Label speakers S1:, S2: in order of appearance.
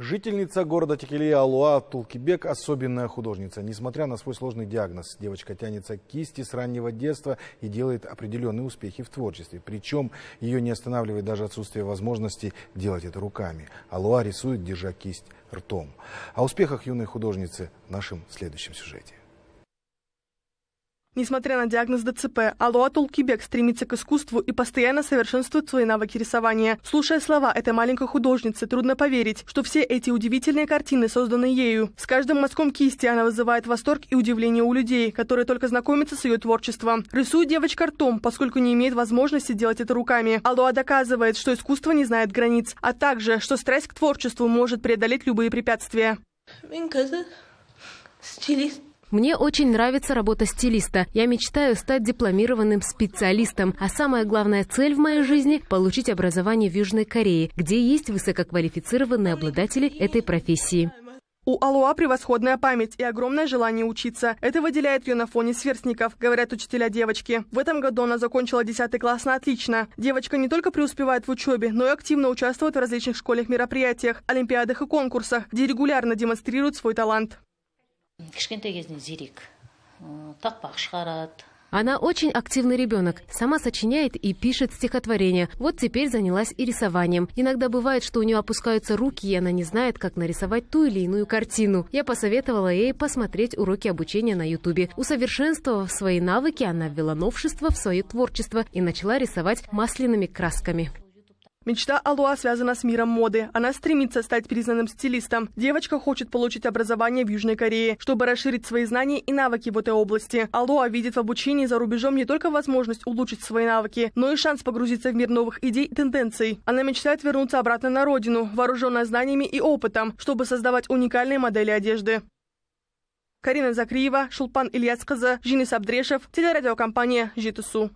S1: Жительница города Текелия Алуа Тулкибек – особенная художница. Несмотря на свой сложный диагноз, девочка тянется к кисти с раннего детства и делает определенные успехи в творчестве. Причем ее не останавливает даже отсутствие возможности делать это руками. Алуа рисует, держа кисть ртом. О успехах юной художницы в нашем следующем сюжете.
S2: Несмотря на диагноз ДЦП, Алуа Толкибек стремится к искусству и постоянно совершенствует свои навыки рисования. Слушая слова этой маленькой художницы, трудно поверить, что все эти удивительные картины созданы ею. С каждым мазком кисти она вызывает восторг и удивление у людей, которые только знакомятся с ее творчеством. Рисует девочка ртом, поскольку не имеет возможности делать это руками. Алуа доказывает, что искусство не знает границ, а также, что страсть к творчеству может преодолеть любые препятствия. Стилист мне
S3: очень нравится работа стилиста. Я мечтаю стать дипломированным специалистом. А самая главная цель в моей жизни – получить образование в Южной Корее, где есть высококвалифицированные
S2: обладатели этой профессии. У Алуа превосходная память и огромное желание учиться. Это выделяет ее на фоне сверстников, говорят учителя девочки. В этом году она закончила 10 класс на отлично. Девочка не только преуспевает в учебе, но и активно участвует в различных школьных мероприятиях, олимпиадах и конкурсах, где регулярно демонстрирует свой талант кішкентай кезінен зерек тақпақ шығарады
S3: она очень активный ребенок, сама сочиняет и пишет стихотворения. Вот теперь занялась и рисованием. Иногда бывает, что у нее опускаются руки, и она не знает, как нарисовать ту или иную картину. Я посоветовала ей посмотреть уроки обучения на Ютубе. Усовершенствовав свои навыки, она ввела новшество в свое творчество и начала
S2: рисовать масляными красками. Мечта Алуа связана с миром моды. Она стремится стать признанным стилистом. Девочка хочет получить образование в Южной Корее, чтобы расширить свои знания и навыки в этой области. Алуа видит в обучении за рубежом не только возможность улучшить свои навыки, но и шанс погрузиться в мир новых идей и тенденций. Она мечтает вернуться обратно на родину, вооруженная знаниями и опытом, чтобы создавать уникальные модели одежды. Карина Закриева, Шулпан Ильясказа, Жинис Абдрешев, телерадиокомпания «Житусу».